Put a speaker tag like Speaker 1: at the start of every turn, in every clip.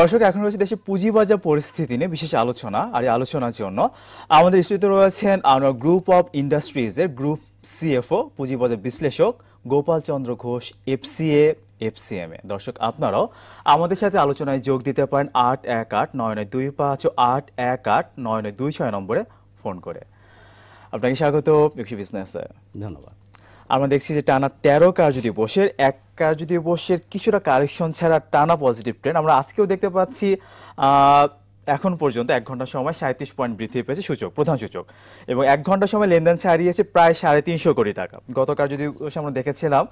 Speaker 1: দর্শক এখন রয়েছে দেশে পুঁজিবাজার পরিস্থিতি নিয়ে বিশেষ আলোচনা আর এই আলোচনার জন্য আমাদের স্টুডিওতে রয়েছেন আমরা গ্রুপ অফ ইন্ডাস্ট্রিজের গ্রুপ সিএফও পুঁজিবাজার বিশ্লেষক Gopal Chandra Ghosh FCA FCMA দর্শক আপনারাও আমাদের সাথে আলোচনায় যোগ দিতে পারেন আট এক আট নয় নয় দুই পাঁচ আট এক আট নয় নয় দুই ছয় নম্বরে ফোন করে আপনাকে স্বাগত বিজনেসে ধন্যবাদ আমরা দেখছি যে টানা তেরো কার্য দিবসের এক কার্য দিবসের কিছুটা কারেকশন ছাড়া টানা পজিটিভ ট্রেন্ড আমরা আজকেও দেখতে পাচ্ছি এখন পর্যন্ত এক ঘন্টা সময় সাঁত্রিশ পয়েন্ট বৃদ্ধি পেয়েছে সূচক প্রধান সূচক এবং এক ঘন্টা সময় লেনদেন ছাড়িয়েছে প্রায় সাড়ে তিনশো কোটি টাকা গতকাল যদি আমরা দেখেছিলাম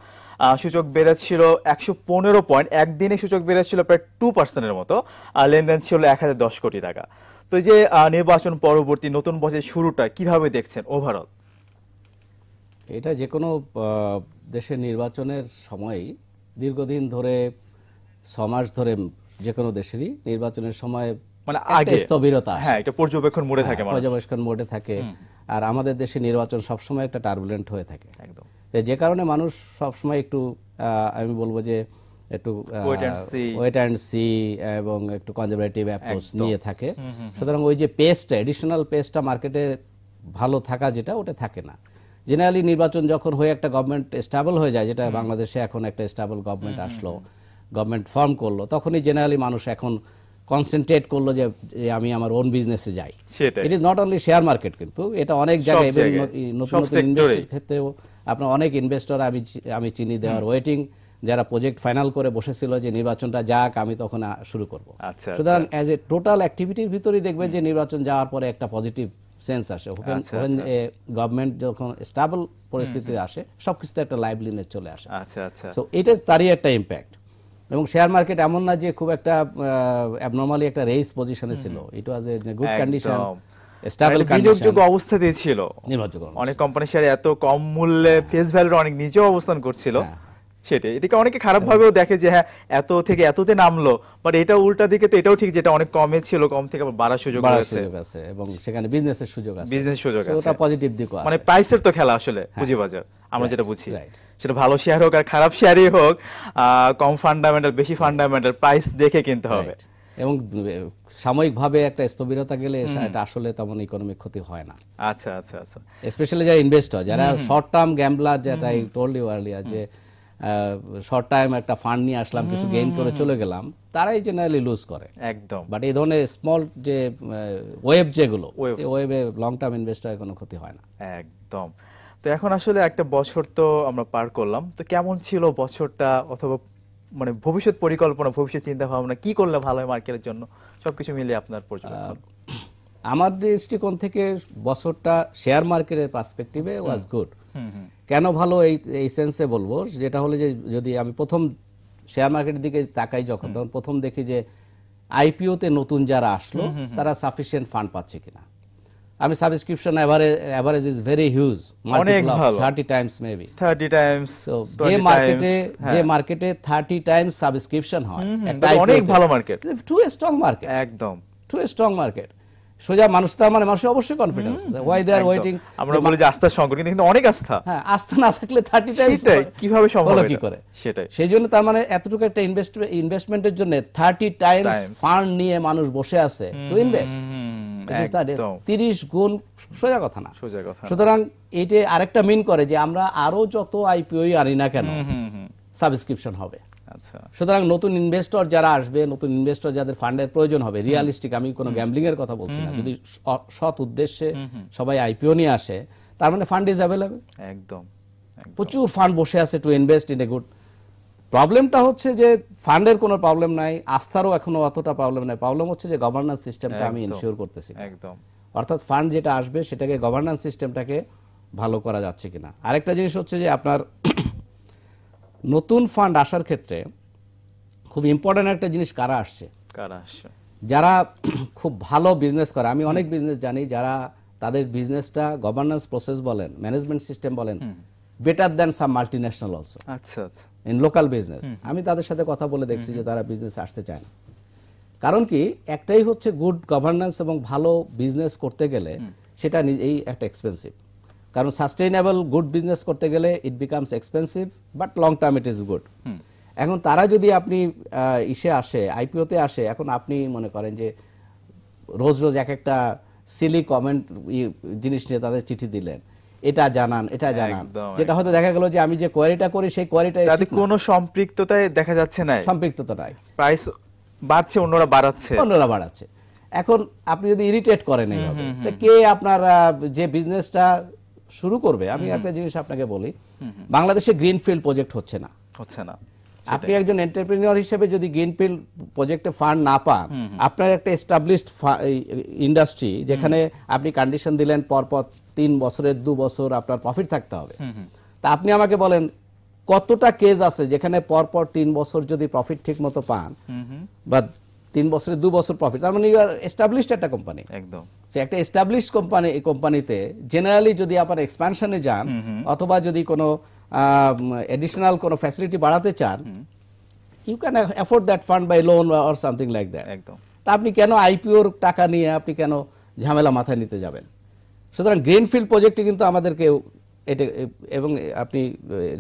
Speaker 1: সূচক বেড়েছিল একশো পনেরো পয়েন্ট একদিনে সূচক বেড়েছিল প্রায় টু পার্সেন্টের মতো আর লেনদেন ছিল এক হাজার দশ কোটি টাকা তো এই যে নির্বাচন পরবর্তী
Speaker 2: নতুন বছরের শুরুটা কিভাবে দেখছেন ওভারঅল এটা যে কোনো দেশের নির্বাচনের সময়ই দীর্ঘদিন ধরে ছমাস ধরে যে কোনো দেশেরই নির্বাচনের সময় মানে আগে স্থবিরতা হ্যাঁ এটা পর্যবেক্ষণ মোড়ে থাকে হ্যাঁ, পর্যবেক্ষণ মোড়ে থাকে আর আমাদের দেশে নির্বাচন সবসময় একটা টার্বুলেন্ট হয়ে থাকে একদম যে কারণে মানুষ সবসময় একটু আমি বলবো যে একটু ওয়েট অ্যান্ড সি এবং একটু কনজারভেটিভ অ্যাপ্রোচ নিয়ে থাকে সুতরাং ওই যে পেস্টটা এডিশনাল পেস্টটা মার্কেটে ভালো থাকা যেটা ওটা থাকে না জেনারেলি নির্বাচন যখন হয়ে একটা গভর্নমেন্ট স্টেবল হয়ে যায় যেটা বাংলাদেশে এখন একটা স্টেবল গভর্নমেন্ট আসলো গভর্নমেন্ট ফর্ম করলো তখনই জেনারেলি মানুষ এখন কনসেন্ট্রেট করলো যে আমি আমার ওন বিজনেসে যাই it is not only share market কিন্তু এটা অনেক জায়গায় নতুন নতুন ইনভেস্টের ক্ষেত্রেও আপনার অনেক ইনভেস্টর আমি আমি চিনি দেওয়ার ওয়েটিং যারা প্রজেক্ট ফাইনাল করে বসেছিল যে নির্বাচনটা যাক আমি তখন শুরু করবো আচ্ছা, সুতরাং অ্যাজ এ টোটাল অ্যাক্টিভিটির ভিতরেই দেখবেন যে নির্বাচন যাওয়ার পরে একটা পজিটিভ সেন্স আসে গভর্নমেন্ট আচ্ছা, আচ্ছা। যখন স্টাবল পরিস্থিতি আসে সব কিছুতে একটা লাইভলিনেস চলে আসে আচ্ছা আচ্ছা সো এটা তারই একটা ইম্প্যাক্ট এবং শেয়ার মার্কেট এমন না যে খুব একটা অ্যাবনর্মালি একটা রেস পজিশনে ছিল it was a good condition
Speaker 1: অনেক কোম্পানি শেয়ার এত কম মূল্যে ফেস ভ্যালুর অনেক নিচেও অবস্থান করছিল হ্যাঁ। সেটাই এদিকে অনেকে খারাপ ভাবেও দেখে যে হ্যাঁ এত থেকে এততে নামলো বাট এটা উল্টা দিকে তো এটাও ঠিক যেটা অনেক কমে ছিল কম থেকে আবার বাড়ার সুযোগ আছে
Speaker 2: আছে এবং সেখানে বিজনেসের সুযোগ আছে বিজনেস সুযোগ আছে ওটা পজিটিভ দিক মানে আছে মানে
Speaker 1: প্রাইসের তো খেলা আসলে হ্যাঁ, পুঁজি বাজার আমরা যেটা বুঝি সেটা ভালো শেয়ার হোক আর খারাপ শেয়ারই হোক কম ফান্ডামেন্টাল বেশি ফান্ডামেন্টাল প্রাইস
Speaker 2: দেখে কিনতে হবে এবং সাময়িকভাবে একটা স্থবিরতা গেলে এটা আসলে তেমন ইকোনমিক ক্ষতি হয় না
Speaker 1: আচ্ছা আচ্ছা আচ্ছা
Speaker 2: স্পেশালি যারা ইনভেস্টর যারা শর্ট টার্ম গ্যাম্বলার যেটা টোল্ড ইউ আর্লিয়ার যে শর্ট টাইম একটা ফান্ড নিয়ে আসলাম কিছু গেইন করে চলে গেলাম তারাই জেনারেলি লুজ করে একদম বাট এই ধরনের স্মল যে ওয়েব যেগুলো এই ওয়েবে লং টার্ম ইনভেস্টরের কোনো ক্ষতি হয় না একদম তো এখন আসলে একটা বছর তো
Speaker 1: আমরা পার করলাম তো কেমন ছিল বছরটা অথবা মানে ভবিষ্যৎ পরিকল্পনা ভবিষ্যৎ চিন্তা
Speaker 2: ভাবনা কি করলে ভালো হয় মার্কেটের জন্য সবকিছু মিলিয়ে আপনার পর্যবেক্ষণ আমার দৃষ্টিকোণ থেকে বছরটা শেয়ার মার্কেটের পার্সপেক্টিভে ওয়াজ গুড কেন ভালো এই এই সেন্সে বলবো যেটা হলো যে যদি আমি প্রথম শেয়ার মার্কেটের দিকে তাকাই যখন তখন প্রথম দেখি যে আইপিওতে নতুন যারা আসলো তারা সাফিসিয়েন্ট ফান্ড পাচ্ছে কিনা আমি subscription average average is very huge অনেক ভালো 30 টাইমস মেবি 30 টাইমস যে মার্কেটে হ্যাঁ। যে মার্কেটে 30 টাইমস সাবস্ক্রিপশন হয় অনেক ভালো মার্কেট টু স্ট্রং মার্কেট একদম টু স্ট্রং মার্কেট সোজা মানুষ তার মানে মানুষের অবশ্যই confidence why they are waiting আমরা বলি যে
Speaker 1: আস্থা সংকট কিন্তু কিন্তু অনেক আস্থা
Speaker 2: হ্যাঁ আস্থা না থাকলে 30 টাইমস কিভাবে সম্ভব কি করে সেটাই সেই জন্য তার মানে এতটুকু একটা ইনভেস্টমেন্টের জন্য 30 টাইমস ফান্ড নিয়ে মানুষ বসে আছে টু ইনভেস্ট তিরিশ গুণ সোজা কথা না সোজা কথা সুতরাং এটি আরেকটা মিন করে যে আমরা আরো যত আইপিও আনি না কেন সাবস্ক্রিপশন হবে আচ্ছা। সুতরাং নতুন ইনভেস্টর যারা আসবে নতুন ইনভেস্টর যাদের ফান্ডের প্রয়োজন হবে রিয়ালিস্টিক আমি কোনো গ্যাম্বলিং এর কথা বলছি না যদি সৎ উদ্দেশ্যে সবাই আইপিও নিয়ে আসে তার মানে ফান্ড ইজ একদম প্রচুর ফান্ড বসে আছে to invest in a good প্রবলেমটা হচ্ছে যে ফান্ডের কোনো প্রবলেম নাই আস্থারও এখনো অতটা প্রবলেম নাই প্রবলেম হচ্ছে যে গভর্নেন্স সিস্টেমটা আমি ইনশিওর করতেছি একদম অর্থাৎ ফান্ড যেটা আসবে সেটাকে গভর্নেন্স সিস্টেমটাকে ভালো করা যাচ্ছে কিনা আরেকটা জিনিস হচ্ছে যে আপনার নতুন ফান্ড আসার ক্ষেত্রে খুব ইম্পর্টেন্ট একটা জিনিস কারা আসছে কারা আসছে যারা খুব ভালো বিজনেস করে আমি অনেক বিজনেস জানি যারা তাদের বিজনেসটা গভর্নেন্স প্রসেস বলেন ম্যানেজমেন্ট সিস্টেম বলেন better than some multinational also আচ্ছা আচ্ছা ইন লোকাল বিজনেস আমি তাদের সাথে কথা বলে দেখছি যে তারা বিজনেস আসতে চায় না কারণ কি একটাই হচ্ছে গুড গভর্নেন্স এবং ভালো বিজনেস করতে গেলে সেটা এই একটা এক্সপেন্সিভ কারণ সাস্টেইনেবল গুড বিজনেস করতে গেলে it becomes expensive but long term it is good এখন তারা যদি আপনি ইসে আসে আইপিওতে আসে এখন আপনি মনে করেন যে রোজ রোজ এক একটা সিলি কমেন্ট জিনিস নিয়ে তাদের চিঠি দিলেন এটা জানান এটা জানান যেটা হয়তো দেখা গেল যে আমি যে কোয়ারিটা করি সেই কোয়ারিটা তাদের কোনো সম্পৃক্ততায় দেখা যাচ্ছে না সম্পৃক্ততা নাই প্রাইস বাড়ছে অন্যরা বাড়াচ্ছে অন্যরা বাড়াচ্ছে এখন আপনি যদি ইরিটেট করেন এইভাবে কে আপনার যে বিজনেসটা শুরু করবে আমি একটা জিনিস আপনাকে বলি বাংলাদেশে গ্রিনফিল্ড প্রজেক্ট হচ্ছে না হচ্ছে না আপনি একজন এন্টারপ্রিনিয়র হিসেবে যদি গ্রিনফিল্ড প্রজেক্টে ফান্ড না পান আপনার একটা এস্টাবলিশড ইন্ডাস্ট্রি যেখানে আপনি কন্ডিশন দিলেন পরপর তিন বছরের দু বছর আপনার প্রফিট থাকতে হবে তা আপনি আমাকে বলেন কতটা কেস আছে যেখানে পরপর তিন বছর যদি প্রফিট ঠিক মতো পান বা তিন বছরে দু বছর প্রফিট তার মানে ইউ আর এস্টাবলিশড একটা কোম্পানি একদম সে একটা এস্টাবলিশড কোম্পানি কোম্পানিতে জেনারেলি যদি আপনার এক্সপ্যানশনে যান অথবা যদি কোনো এডিশনাল কোনো ফ্যাসিলিটি বাড়াতে চান you can afford that fund by loan or something like that একদম তা আপনি কেন আইপিওর টাকা নিয়ে আপনি কেন ঝামেলা মাথায় নিতে যাবেন সুতরাং গ্রিনফিল্ড প্রজেক্টে কিন্তু আমাদেরকে এটা এবং আপনি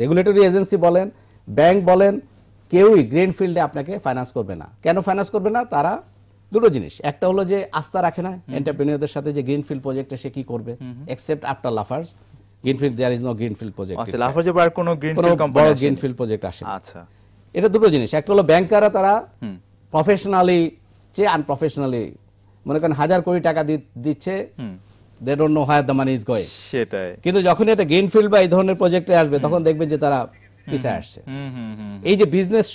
Speaker 2: রেগুলেটরি এজেন্সি বলেন ব্যাংক বলেন কেউই গ্রিন ফিল্ডে আপনাকে ফাইন্যান্স করবে না কেন ফাইন্যান্স করবে না তারা দুটো জিনিস একটা হলো যে আস্থা রাখে না এন্টারপ্রিনিয়রদের সাথে যে গ্রিন ফিল্ড প্রজেক্টে সে কি করবে except after Lafarge's green field there is no green field project আচ্ছা লাফার্জে আর
Speaker 1: কোনো গ্রিন ফিল্ড কোম্পানি বড় গ্রিন ফিল্ড
Speaker 2: প্রজেক্ট আসে আচ্ছা এটা দুটো জিনিস একটা হলো ব্যাংকাররা তারা প্রফেশনালি চেয়ে আনপ্রফেশনালি মনে করেন হাজার কোটি টাকা দিচ্ছে they don't know where the money is going সেটাই কিন্তু যখন এটা গ্রিন ফিল্ড বা এই ধরনের প্রজেক্টে আসবে তখন দেখবেন যে তারা পিছিয়ে আসছে এই যে বিজনেস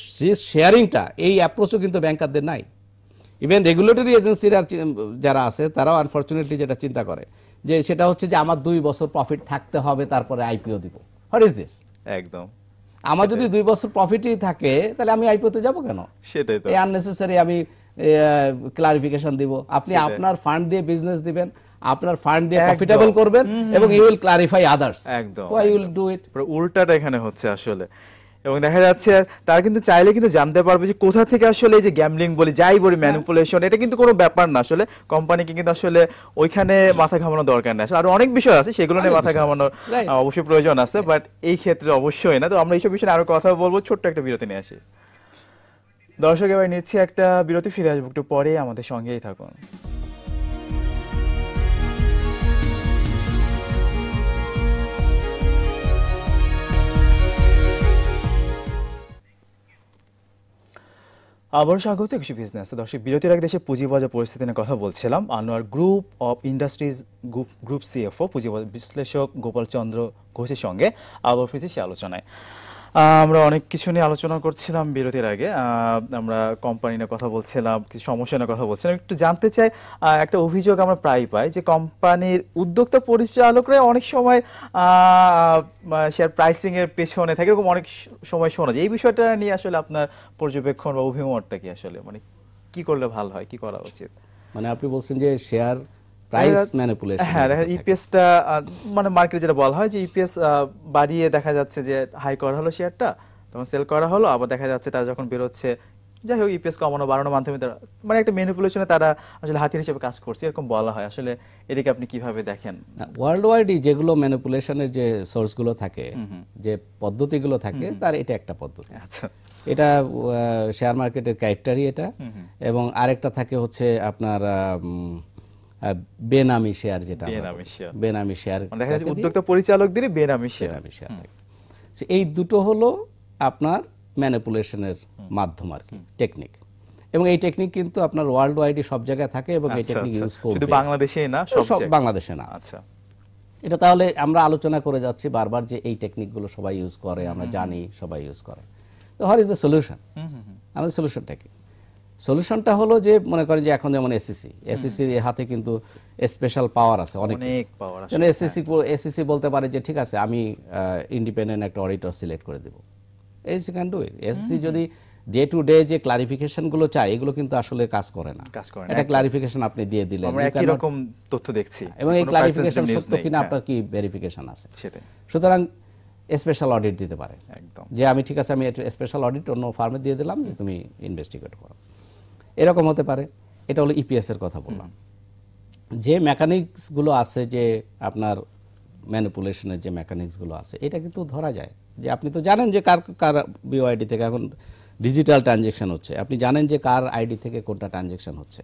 Speaker 2: শেয়ারিংটা এই অ্যাপ্রোচও কিন্তু ব্যাংকারদের নাই ইভেন রেগুলেটরি এজেন্সির যারা আছে তারাও আনফর্চুনেটলি যেটা চিন্তা করে যে সেটা হচ্ছে যে আমার দুই বছর প্রফিট থাকতে হবে তারপরে আইপিও দিব হোয়াট ইজ দিস একদম আমার যদি দুই বছর প্রফিটই থাকে তাহলে আমি আইপিওতে যাব কেন সেটাই তো আননেসেসারি আমি ক্লারিফিকেশন দিব আপনি আপনার ফান্ড দিয়ে বিজনেস দিবেন আপনার ফান্ড দিয়ে প্রফিটেবল করবেন এবং ইউ উইল ক্লারিফাই আদার্স
Speaker 1: একদম ওয়াই উইল
Speaker 2: ডু ইট উল্টাটা
Speaker 1: এখানে হচ্ছে আসলে এবং দেখা যাচ্ছে তারা কিন্তু চাইলে কিন্তু জানতে পারবে যে কোথা থেকে আসলে এই যে গ্যামলিং বলি যাই বলি ম্যানিপুলেশন এটা কিন্তু কোনো ব্যাপার না আসলে কোম্পানিকে কিন্তু আসলে ওইখানে মাথা ঘামানো দরকার নেই আর অনেক বিষয় আছে সেগুলো নিয়ে মাথা ঘামানোর অবশ্যই প্রয়োজন আছে বাট এই ক্ষেত্রে অবশ্যই না তো আমরা এইসব বিষয়ে আরো কথা বলবো ছোট্ট একটা বিরতি নিয়ে আসি দর্শক এবার নিচ্ছি একটা বিরতি ফিরে আসবো একটু পরে আমাদের সঙ্গেই থাকুন আবার স্বাগত কৃষি বিজনেস দর্শক বিরতির আগে দেশে পুঁজিবাজার পরিস্থিতি নিয়ে কথা বলছিলাম Anwar group of industries group CFO পুঁজিবাজার বিশ্লেষক গোপাল চন্দ্র ঘোষের সঙ্গে আবার সে আলোচনায় আমরা অনেক কিছু নিয়ে আলোচনা করছিলাম বিরতির আগে আমরা কোম্পানি নিয়ে কথা বলছিলাম কিছু সমস্যা নিয়ে কথা বলছিলাম একটু জানতে চাই একটা অভিযোগ আমরা প্রায় পাই যে কোম্পানির উদ্যোক্তা পরিচালকরা অনেক সময় শেয়ার প্রাইসিং এর পেছনে থাকে এরকম অনেক সময় শোনা যায় এই বিষয়টা নিয়ে আসলে আপনার পর্যবেক্ষণ বা অভিমতটা কি আসলে মানে কি করলে ভালো হয় কি করা উচিত
Speaker 2: মানে আপনি বলছেন যে শেয়ার প্রাইস ম্যানিপুলেশন হ্যাঁ
Speaker 1: ইপিএসটা e মানে যেটা বলা হয় যে ইপিএস e বাড়িয়ে দেখা যাচ্ছে যে হাই করা হলো শেয়ারটা তখন সেল করা হলো আবার দেখা যাচ্ছে তারা যখন বেরোচ্ছে যাই হোক ইপিএস e কমানো বাড়ানোর মাধ্যমে তারা মানে একটা ম্যানিপুলেশনে তারা আসলে হাতির হিসেবে কাজ করছে এরকম বলা হয় আসলে এটাকে আপনি কিভাবে দেখেন
Speaker 2: ওয়ার্ল্ড ওয়াইডই যেগুলো ম্যানিপুলেশনের যে সোর্সগুলো থাকে যে পদ্ধতিগুলো থাকে তার এটা একটা পদ্ধতি আচ্ছা এটা শেয়ার মার্কেটের ক্যারেক্টারই এটা এবং আরেকটা থাকে হচ্ছে আপনার বেনামি শেয়ার যেটা মানে বেনামি শেয়ার বেনামি বেনামি শেয়ার এই দুটো হলো আপনার ম্যানিপুলেশনের মাধ্যম আর কি টেকনিক এবং এই টেকনিক কিন্তু আপনার ওয়ার্ল্ড ওয়াইডই সব জায়গায় থাকে এবং এই টেকনিক আচ্ছা, ইউজ আচ্ছা। করবে শুধু বাংলাদেশে না সব বাংলাদেশে না আচ্ছা এটা তাহলে আমরা আলোচনা করে যাচ্ছি বারবার যে এই টেকনিকগুলো সবাই ইউজ করে আমরা জানি সবাই ইউজ করে তো হোয়াট ইজ দ্য সলিউশন আমাদের সলিউশনটা কি সলিউশনটা হলো যে মনে করেন যে এখন যেমন এসএসসি e e এসএসসির হাতে কিন্তু স্পেশাল পাওয়ার আছে অনেক পাওয়ার আছে এসএসসি এসএসসি e হ্যাঁ। বলতে পারে যে ঠিক আছে আমি ইন্ডিপেন্ডেন্ট একটা অডিটর সিলেক্ট করে দেব SSC can do it SSC যদি ডে টু ডে যে ক্লারিফিকেশন গুলো চাই এগুলো কিন্তু আসলে কাজ করে না এটা ক্লারিফিকেশন আপনি দিয়ে দিলেন আমরা একই রকম তথ্য দেখছি এবং এই ক্লারিফিকেশন সত্য কিনা আপনার হ্যাঁ। কি ভেরিফিকেশন আছে সেটাই সুতরাং স্পেশাল অডিট দিতে পারে একদম যে আমি ঠিক আছে আমি স্পেশাল অডিট অন্য ফার্মে দিয়ে দিলাম যে তুমি ইনভেস্টিগেট করো এরকম হতে পারে এটা হলো ইপিএসের e কথা বললাম যে মেকানিক্সগুলো আছে যে আপনার ম্যানিপুলেশনের যে মেকানিক্সগুলো আছে এটা কিন্তু ধরা যায় যে আপনি তো জানেন যে কার কার বিওআইডি থেকে এখন ডিজিটাল ট্রানজেকশন হচ্ছে আপনি জানেন যে কার আইডি থেকে কোনটা ট্রানজেকশন হচ্ছে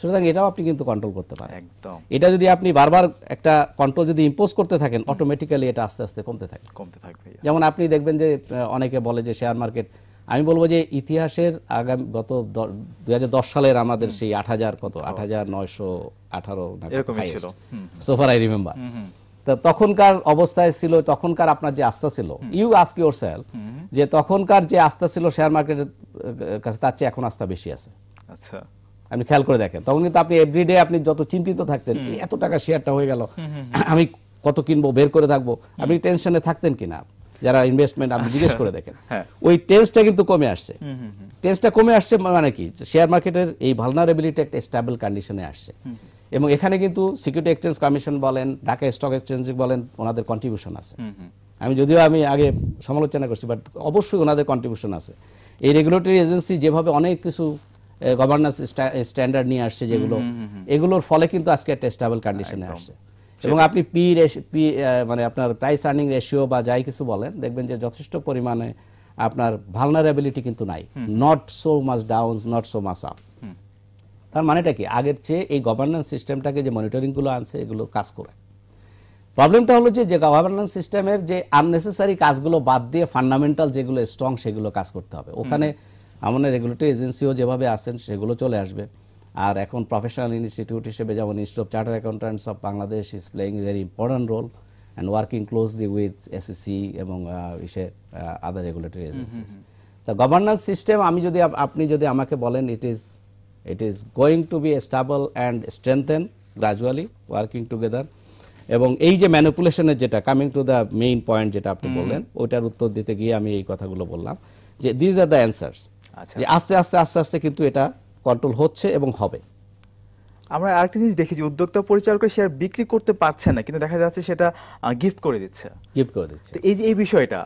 Speaker 2: সুতরাং এটাও আপনি কিন্তু কন্ট্রোল করতে পারেন একদম এটা যদি আপনি বারবার একটা কন্ট্রোল যদি ইম্পোজ করতে থাকেন অটোমেটিক্যালি এটা আস্তে আস্তে কমতে থাকে কমতে থাকবে যেমন আপনি দেখবেন যে অনেকে বলে যে শেয়ার মার্কেট আমি বলবো যে ইতিহাসের আগামী গত দুই সালের আমাদের সেই আট হাজার কত আট হাজার নয়শো আঠারো সোফার আই রিমেম্বার তখনকার অবস্থায় ছিল তখনকার আপনার যে আস্থা ছিল ইউ আস্ক ইউর সেল যে তখনকার যে আস্থা ছিল শেয়ার মার্কেটের কাছে তার চেয়ে এখন আস্থা বেশি আছে আচ্ছা আপনি খেয়াল করে দেখেন তখন কিন্তু আপনি এভরিডে আপনি যত চিন্তিত থাকতেন এত টাকা শেয়ারটা হয়ে গেল আমি কত কিনবো বের করে থাকবো আপনি টেনশনে থাকতেন কিনা যারা ইনভেস্টমেন্ট আপনি আচ্ছা। জিজ্ঞেস করে দেখেন হ্যাঁ। ওই টেন্সটা কিন্তু কমে আসছে টেন্সটা কমে আসছে মানে কি শেয়ার মার্কেটের এই ভালনারেবিলিটি একটা স্টেবল কন্ডিশনে আসছে এবং এখানে কিন্তু সিকিউরিটি এক্সচেঞ্জ কমিশন বলেন ঢাকা স্টক এক্সচেঞ্জ বলেন ওনাদের কন্ট্রিবিউশন আছে আমি যদিও আমি আগে সমালোচনা করছি বাট অবশ্যই ওনাদের কন্ট্রিবিউশন আছে এই রেগুলেটরি এজেন্সি যেভাবে অনেক কিছু গভর্নেন্স স্ট্যান্ডার্ড নিয়ে আসছে যেগুলো এগুলোর ফলে কিন্তু আজকে একটা স্টেবল কন্ডিশনে আসছে এবং আপনি পি পি মানে আপনার প্রাইস আর্নিং রেশিও বা যাই কিছু বলেন দেখবেন যে যথেষ্ট পরিমাণে আপনার ভালনারেবিলিটি কিন্তু নাই not so much down not so much up তার মানেটা কি আগের চেয়ে এই গভর্নেন্স সিস্টেমটাকে যে মনিটরিংগুলো আনছে এগুলো কাজ করে প্রবলেমটা হলো যে গভর্নেন্স সিস্টেমের যে আননেসেসারি কাজগুলো বাদ দিয়ে ফান্ডামেন্টাল যেগুলো স্ট্রং সেগুলো কাজ করতে হবে ওখানে আমাদের রেগুলেটরি এজেন্সিও যেভাবে আসেন সেগুলো চলে আসবে আর এখন প্রফেশনাল ইনস্টিটিউট হিসেবে যেমন institute of charter accountants of Bangladesh is playing very important role and working closely with SSC এবং ইসে আদার রেগুলেটরি এজেন্সিস তা গভর্নেন্স সিস্টেম আমি যদি আপনি যদি আমাকে বলেন it is it is going to be stable and strengthen gradually working together এবং এই যে ম্যানিপুলেশনের যেটা coming to the main point যেটা আপনি বললেন ওইটার উত্তর দিতে গিয়ে আমি এই কথাগুলো বললাম যে দিজ আর দ্য অ্যান্সার্স যে আস্তে আস্তে আস্তে আস্তে কিন্তু এটা কন্ট্রোল হচ্ছে এবং হবে
Speaker 1: আমরা আরেকটা জিনিস দেখি যে উদ্যোক্তা পরিচালক শেয়ার বিক্রি করতে পারছে না কিন্তু দেখা যাচ্ছে সেটা গিফট করে দিচ্ছে গিফট করে দিচ্ছে এই যে এই বিষয়টা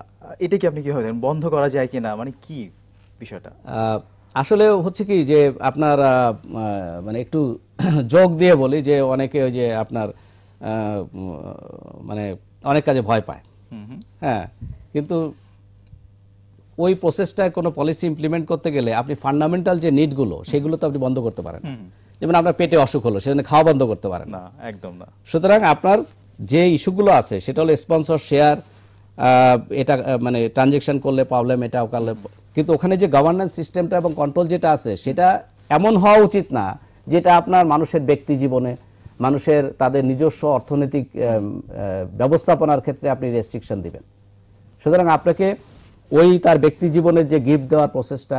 Speaker 1: এটা কি আপনি কীভাবে দেখেন বন্ধ করা যায় কিনা মানে কি বিষয়টা
Speaker 2: আসলে হচ্ছে কি যে আপনার মানে একটু যোগ দিয়ে বলি যে অনেকে ওই যে আপনার মানে অনেক কাজে ভয় পায় হ্যাঁ কিন্তু ওই প্রসেসটায় কোনো পলিসি ইমপ্লিমেন্ট করতে গেলে আপনি ফান্ডামেন্টাল যে নিডগুলো সেগুলো তো আপনি বন্ধ করতে পারেন যেমন আপনার পেটে অসুখ হলো সেজন্য খাওয়া বন্ধ করতে পারেন না একদম না সুতরাং আপনার যে ইস্যুগুলো আছে সেটা হলো স্পন্সর শেয়ার এটা মানে ট্রানজেকশন করলে প্রবলেম এটা ওকালে কিন্তু ওখানে যে গভর্নেন্স সিস্টেমটা এবং কন্ট্রোল যেটা আছে সেটা এমন হওয়া উচিত না যেটা আপনার মানুষের ব্যক্তি জীবনে মানুষের তাদের নিজস্ব অর্থনৈতিক ব্যবস্থাপনার ক্ষেত্রে আপনি রেস্ট্রিকশন দিবেন সুতরাং আপনাকে ওই তার ব্যক্তি জীবনের যে গিফট দেওয়ার প্রসেসটা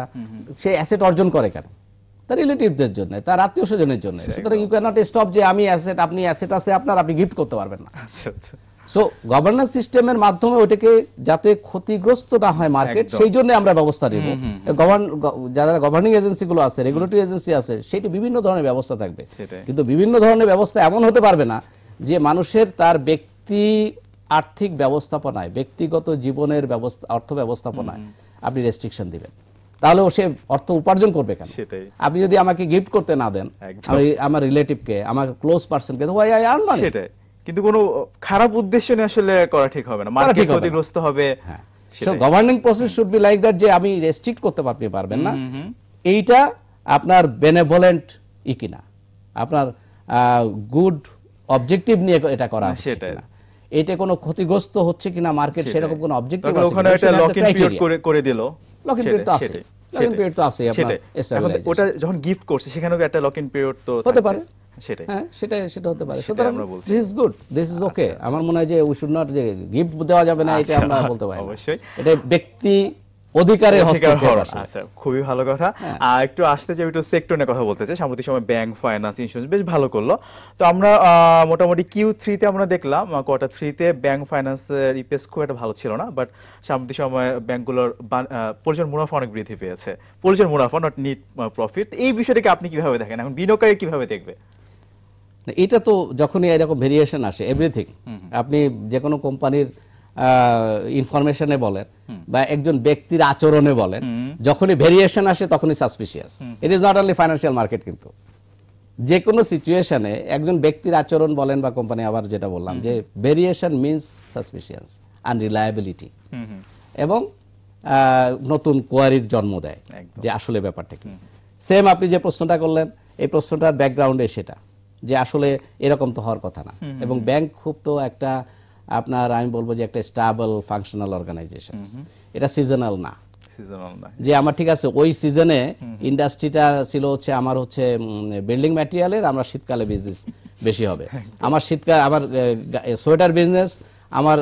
Speaker 2: সে অ্যাসেট অর্জন করে কেন তার রিলেটিভদের জন্য তার আত্মীয় স্বজনের জন্য সুতরাং ইউ ক্যানট স্টপ যে আমি অ্যাসেট আপনি অ্যাসেট আছে আপনার আপনি গিফট করতে পারবেন না সো গভর্নেন্স সিস্টেমের মাধ্যমে ওইটাকে যাতে ক্ষতিগ্রস্ত না হয় মার্কেট সেই জন্য আমরা ব্যবস্থা নেব যারা গভর্নিং এজেন্সি গুলো আছে রেগুলেটরি এজেন্সি আছে সেটি বিভিন্ন ধরনের ব্যবস্থা থাকবে কিন্তু বিভিন্ন ধরনের ব্যবস্থা এমন হতে পারবে না যে মানুষের তার ব্যক্তি আর্থিক ব্যবস্থাপনায় ব্যক্তিগত জীবনের ব্যবস্থা অর্থ ব্যবস্থাপনায় আপনি রেস্ট্রিকশন দিবেন তাহলে ও সে অর্থ উপার্জন করবে কেন আপনি যদি আমাকে গিফট করতে না দেন আমার রিলেটিভকে আমার ক্লোজ পার্সনকে
Speaker 1: কিন্তু কোন খারাপ উদ্দেশ্য নিয়ে আসলে করা ঠিক হবে না মার্কেট ক্ষতিগ্রস্ত হবে so
Speaker 2: governing process should be like that যে আমি রেস্ট্রিক্ট করতে পারবে পারবেন না এইটা আপনার বেনেভোলেন্ট ই কিনা আপনার গুড অবজেক্টিভ নিয়ে এটা করা সেটা এটা কোনো ক্ষতিগ্রস্ত হচ্ছে কিনা মার্কেট সেরকম কোনো অবজেক্টিভ আছে ওখানে একটা লক ইন পিরিয়ড করে
Speaker 1: করে দিল লক ইন পিরিয়ড তো আছে লক ইন পিরিয়ড তো আছে আপনার ওটা যখন গিফট করছে সেখানেও একটা লক ইন পিরিয়ড তো হ্যাঁ, হতে পারে সেটাই
Speaker 2: হ্যাঁ সেটা সেটা হতে পারে সুতরাং this is good this is okay আমার মনে হয় যে উই শুড নট যে গিফট দেওয়া যাবে না এটা আচ্ছা, আমরা বলতে পারি অবশ্যই এটা ব্যক্তি অধিকারে হস্তক্ষেপ আচ্ছা খুবই ভালো কথা হ্যাঁ।
Speaker 1: আর একটু আসতে চাই একটু সেক্টর নিয়ে কথা বলতে চাই সাম্প্রতিক সময় ব্যাংক ফাইন্যান্স ইনস্যুরেন্স বেশ ভালো করলো তো আমরা মোটামুটি কিউ থ্রিতে আমরা দেখলাম কোয়ার্টার থ্রিতে ব্যাংক ফাইন্যান্সের ইপিএস খুব একটা ভালো ছিল না বাট সাম্প্রতিক সময় ব্যাংকগুলোর পরিচয় মুনাফা অনেক বৃদ্ধি পেয়েছে পরিচয় মুনাফা নট নিট প্রফিট এই বিষয়টাকে আপনি কিভাবে দেখেন এখন বিনিয়োগকারী কিভাবে দেখবে
Speaker 2: এটা তো যখনই এরকম ভেরিয়েশন আসে এভরিথিং আপনি যে কোনো কোম্পানির ইনফরমেশনে বলেন বা একজন ব্যক্তির আচরণে বলেন যখনই ভেরিয়েশন আসে তখনই suspicious it is not only financial market কিন্তু যে কোনো সিচুয়েশনে একজন ব্যক্তির আচরণ বলেন বা কোম্পানি আবার যেটা বললাম যে ভেরিয়েশন মিনস সাসপিশিয়াস আনরিলায়েবিলিটি এবং নতুন কোয়ারির জন্ম দেয় যে আসলে ব্যাপারটা কি সেম আপনি যে প্রশ্নটা করলেন এই প্রশ্নটার ব্যাকগ্রাউন্ডে সেটা যে আসলে এরকম তো হওয়ার কথা না এবং ব্যাংক খুব তো একটা আপনার আমি বলবো যে একটা স্টাবল ফাংশনাল অর্গানাইজেশন এটা সিজনাল না যে আমার ঠিক আছে ওই সিজনে ইন্ডাস্ট্রিটা ছিল হচ্ছে আমার হচ্ছে বিল্ডিং ম্যাটেরিয়ালের আমরা শীতকালে বিজনেস বেশি হবে আমার শীতকাল আমার সোয়েটার বিজনেস আমার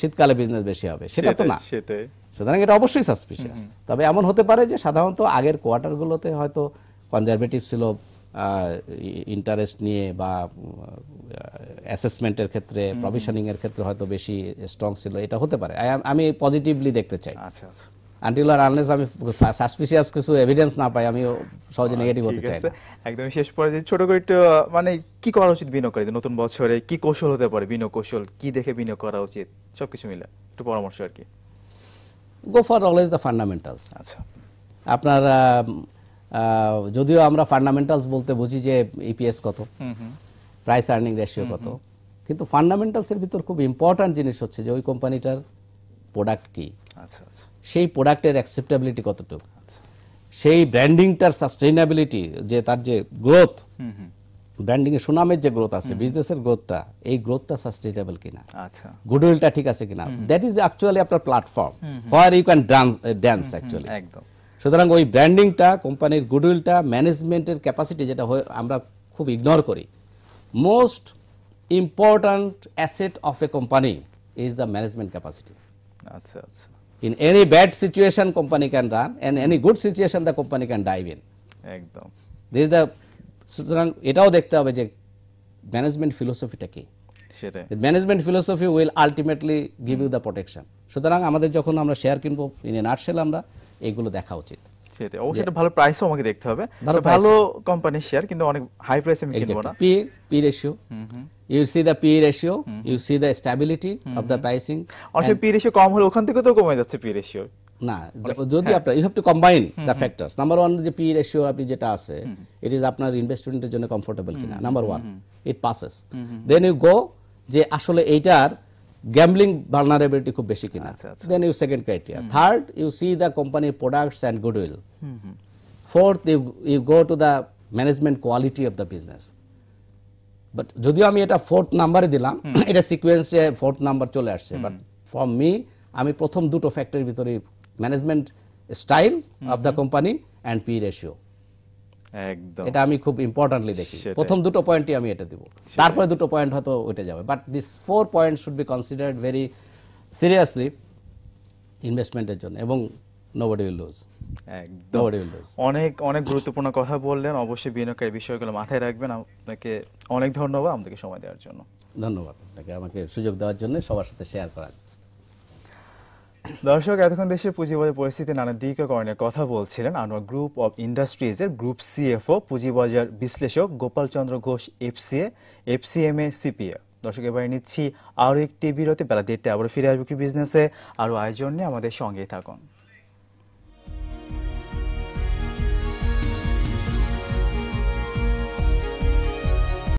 Speaker 2: শীতকালে বিজনেস বেশি হবে সেটা তো না সুতরাং এটা অবশ্যই সাসপিশিয়াস তবে এমন হতে পারে যে সাধারণত আগের কোয়ার্টারগুলোতে হয়তো কনজারভেটিভ ছিল ইন্টারেস্ট নিয়ে বা অ্যাসেসমেন্টের ক্ষেত্রে এর ক্ষেত্রে হয়তো বেশি স্ট্রং ছিল এটা হতে পারে আমি পজিটিভলি দেখতে চাই আচ্ছা আচ্ছা আনটিল আর আনলেস আমি সাসপিসিয়াস কিছু এভিডেন্স না পাই আমি সহজে নেগেটিভ হতে চাই
Speaker 1: একদম শেষ পরে যে ছোট করে একটু মানে কি করা উচিত বিনিয়োগ করে নতুন বছরে কি কৌশল হতে পারে বিনিয়োগ কৌশল কি দেখে বিনিয়োগ করা উচিত সবকিছু মিলে একটু পরামর্শ আর কি
Speaker 2: go for always the fundamentals আচ্ছা আপনার যদিও আমরা ফান্ডামেন্টালস বলতে বুঝি যে ইপিএস কত প্রাইস আর্নিং রেশিও কত কিন্তু ফান্ডামেন্টালসের ভিতর খুব ইম্পর্টেন্ট জিনিস হচ্ছে যে ওই কোম্পানিটার প্রোডাক্ট কি আচ্ছা, আচ্ছা। সেই প্রোডাক্টের অ্যাকসেপ্টেবিলিটি কতটুকু আচ্ছা। সেই ব্র্যান্ডিংটার সাস্টেইনেবিলিটি যে তার যে গ্রোথ ব্র্যান্ডিং ব্র্যান্ডিংয়ের সুনামের যে গ্রোথ আছে বিজনেসের গ্রোথটা এই গ্রোথটা সাস্টেইনেবল কিনা আচ্ছা গুডউইলটা ঠিক আছে কিনা দ্যাট ইজ অ্যাকচুয়ালি আপনার platform where you can dance dance actually একদম সুতরাং ওই ব্র্যান্ডিংটা কোম্পানির গুডউইলটা ম্যানেজমেন্টের ক্যাপাসিটি যেটা আমরা খুব ইগনোর করি most important asset of a company is the management capacity আচ্ছা আচ্ছা in any bad situation company can run and any good situation the company can dive in একদম দিস দ্য সুতরাং এটাও দেখতে হবে যে ম্যানেজমেন্ট ফিলোসফিটা কি সেটাই management philosophy will ultimately give you the protection সুতরাং আমাদের যখন আমরা শেয়ার কিনবো ইন এ নার্সেল আমরা এগুলো দেখা উচিত অবশ্যই ভালো শেয়ার কিন্তু অনেক পি কম হলে ওখান থেকে তো কমে যাচ্ছে পি না যদি হ্যাঁ। আপনার কম্বাইন নাম্বার ওয়ান যে পি রেশিও আপনি যেটা আছে ইট জন্য কিনা নাম্বার ওয়ান ইট গো যে আসলে এইটার গ্যামলিং vulnerability খুব বেশি কিনা then you second criteria third you see the company products and goodwill fourth you you go to the management quality of the business but যদিও আমি এটা ফোর্থ নাম্বারে দিলাম এটা সিকুয়েন্সে ফোর্থ নাম্বার চলে আসছে বাট ফর মি আমি প্রথম দুটো ফ্যাক্টরির ভিতরে management style of the company and P ratio এটা আমি খুব ইম্পর্টেন্টলি দেখি প্রথম দুটো পয়েন্টই আমি এটা দিব তারপরে দুটো পয়েন্ট হয়তো ওইটা যাবে but this four point should be considered very seriously ইনভেস্টমেন্টের জন্য এবং নোবডি উইল লুজ অনেক অনেক গুরুত্বপূর্ণ
Speaker 1: কথা বললেন অবশ্যই বিনিয়োগের
Speaker 2: বিষয়গুলো মাথায় রাখবেন আপনাকে অনেক ধন্যবাদ আমাদেরকে সময় দেওয়ার জন্য ধন্যবাদ আপনাকে আমাকে সুযোগ দেওয়ার জন্য সবার সাথে শেয়ার করার জন্য
Speaker 1: দর্শক এতক্ষণ দেশের পুঁজিবাজার পরিস্থিতি নানা দিক কারণের কথা বলছিলেন আনোয়ার গ্রুপ অব এর গ্রুপ সিএফও পুঁজিবাজার বিশ্লেষক Gopal Chandra Ghosh FCA FCMA CPA দর্শক এবারে নিচ্ছি আরও একটি বিরতি বেলা দেড়টা আবার ফিরে আসবো কি বিজনেসে আরও আয়োজন নিয়ে আমাদের সঙ্গেই থাকুন